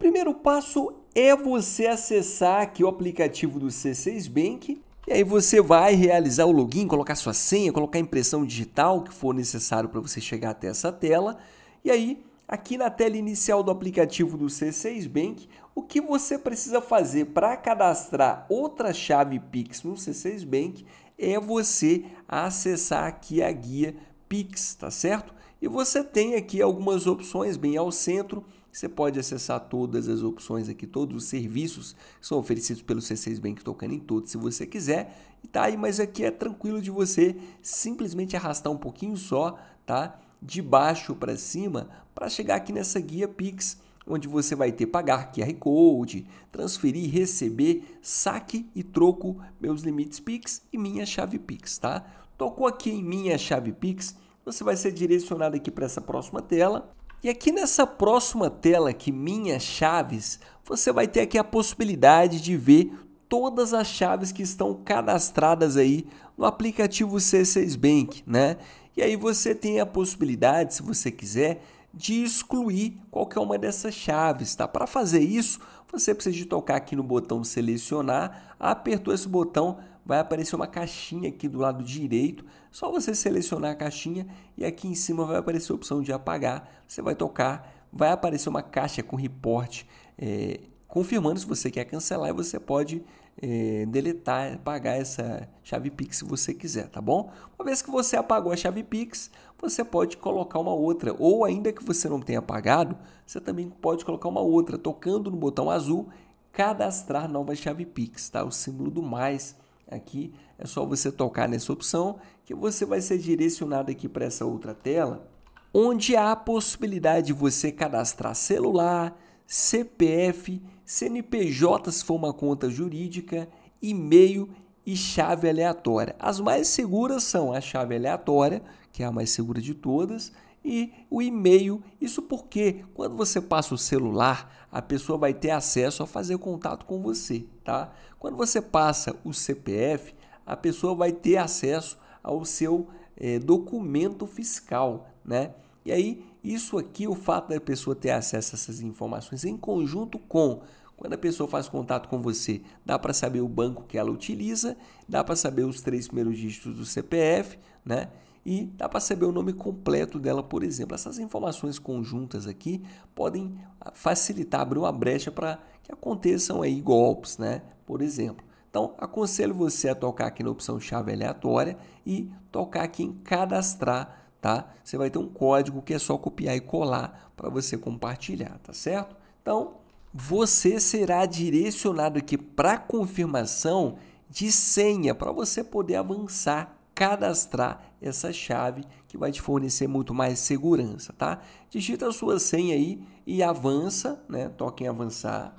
primeiro passo é você acessar aqui o aplicativo do C6 Bank e aí você vai realizar o login, colocar sua senha, colocar a impressão digital que for necessário para você chegar até essa tela. E aí, aqui na tela inicial do aplicativo do C6 Bank, o que você precisa fazer para cadastrar outra chave Pix no C6 Bank é você acessar aqui a guia Pix, tá certo? E você tem aqui algumas opções bem ao centro você pode acessar todas as opções aqui, todos os serviços que são oferecidos pelo C6 Bank Tocando em todos, se você quiser. E tá aí, mas aqui é tranquilo de você simplesmente arrastar um pouquinho só, tá? De baixo para cima, para chegar aqui nessa guia Pix, onde você vai ter pagar QR Code, transferir, receber, saque e troco, meus limites Pix e minha chave Pix, tá? Tocou aqui em minha chave Pix, você vai ser direcionado aqui para essa próxima tela e aqui nessa próxima tela que minhas chaves, você vai ter aqui a possibilidade de ver todas as chaves que estão cadastradas aí no aplicativo C6 Bank, né? E aí você tem a possibilidade, se você quiser, de excluir qualquer uma dessas chaves, tá? Para fazer isso, você precisa de tocar aqui no botão selecionar, apertou esse botão, vai aparecer uma caixinha aqui do lado direito, só você selecionar a caixinha e aqui em cima vai aparecer a opção de apagar. Você vai tocar, vai aparecer uma caixa com report é, confirmando se você quer cancelar e você pode é, deletar, apagar essa chave Pix se você quiser, tá bom? Uma vez que você apagou a chave Pix, você pode colocar uma outra, ou ainda que você não tenha apagado, você também pode colocar uma outra, tocando no botão azul, cadastrar nova chave Pix, tá? O símbolo do mais Aqui é só você tocar nessa opção que você vai ser direcionado aqui para essa outra tela, onde há a possibilidade de você cadastrar celular, CPF, CNPJ se for uma conta jurídica, e-mail e chave aleatória. As mais seguras são a chave aleatória, que é a mais segura de todas, e o e-mail. Isso porque quando você passa o celular, a pessoa vai ter acesso a fazer contato com você, tá? Quando você passa o CPF, a pessoa vai ter acesso ao seu é, documento fiscal, né? E aí, isso aqui, o fato da pessoa ter acesso a essas informações em conjunto com quando a pessoa faz contato com você, dá para saber o banco que ela utiliza, dá para saber os três primeiros dígitos do CPF, né? e dá para saber o nome completo dela, por exemplo. Essas informações conjuntas aqui podem ah, facilitar, abrir uma brecha para que aconteçam aí golpes, né? Por exemplo. Então, aconselho você a tocar aqui na opção chave aleatória e tocar aqui em cadastrar, tá? Você vai ter um código que é só copiar e colar para você compartilhar, tá certo? Então, você será direcionado aqui para confirmação de senha para você poder avançar cadastrar essa chave que vai te fornecer muito mais segurança, tá? Digita a sua senha aí e avança, né? Toque em avançar.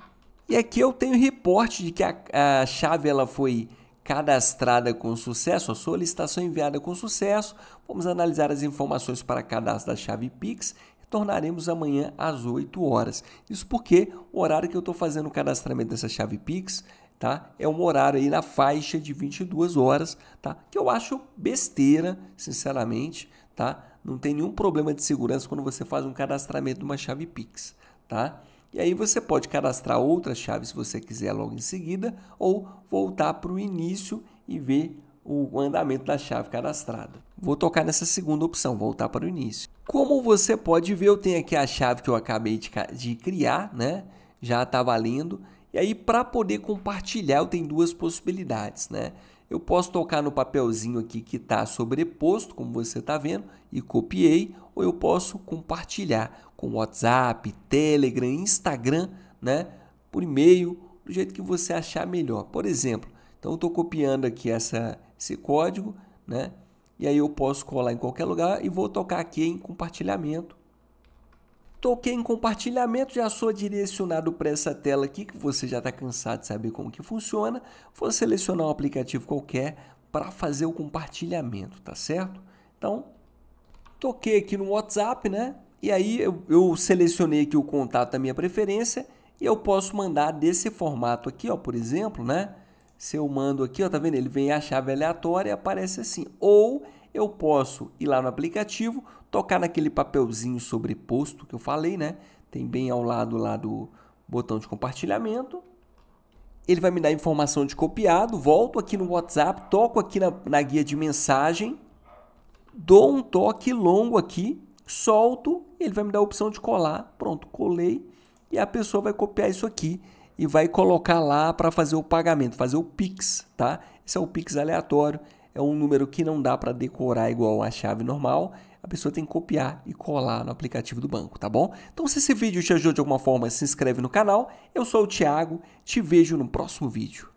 E aqui eu tenho reporte de que a, a chave ela foi cadastrada com sucesso, a solicitação enviada com sucesso. Vamos analisar as informações para cadastro da chave Pix tornaremos amanhã às 8 horas. Isso porque o horário que eu estou fazendo o cadastramento dessa chave Pix tá? É um horário aí na faixa de 22 horas, tá? Que eu acho besteira, sinceramente, tá? Não tem nenhum problema de segurança quando você faz um cadastramento de uma chave Pix, tá? E aí você pode cadastrar outra chave se você quiser logo em seguida ou voltar para o início e ver o andamento da chave cadastrada. Vou tocar nessa segunda opção, voltar para o início. Como você pode ver, eu tenho aqui a chave que eu acabei de, de criar, né? Já está valendo e aí, para poder compartilhar, eu tenho duas possibilidades, né? Eu posso tocar no papelzinho aqui que está sobreposto, como você está vendo, e copiei, ou eu posso compartilhar com WhatsApp, Telegram, Instagram, né? Por e-mail, do jeito que você achar melhor. Por exemplo, então eu estou copiando aqui essa, esse código, né? E aí eu posso colar em qualquer lugar e vou tocar aqui em compartilhamento Toquei em compartilhamento, já sou direcionado para essa tela aqui que você já está cansado de saber como que funciona. Vou selecionar um aplicativo qualquer para fazer o compartilhamento, tá certo? Então, toquei aqui no WhatsApp, né? E aí eu, eu selecionei aqui o contato da minha preferência e eu posso mandar desse formato aqui, ó, por exemplo, né? Se eu mando aqui, ó, tá vendo? Ele vem a chave aleatória e aparece assim. Ou eu posso ir lá no aplicativo, tocar naquele papelzinho sobreposto que eu falei, né? Tem bem ao lado lá do botão de compartilhamento. Ele vai me dar a informação de copiado, volto aqui no WhatsApp, toco aqui na, na guia de mensagem, dou um toque longo aqui, solto, ele vai me dar a opção de colar. Pronto, colei e a pessoa vai copiar isso aqui e vai colocar lá para fazer o pagamento, fazer o Pix, tá? Esse é o Pix aleatório é um número que não dá para decorar igual a chave normal, a pessoa tem que copiar e colar no aplicativo do banco, tá bom? Então, se esse vídeo te ajudou de alguma forma, se inscreve no canal. Eu sou o Thiago, te vejo no próximo vídeo.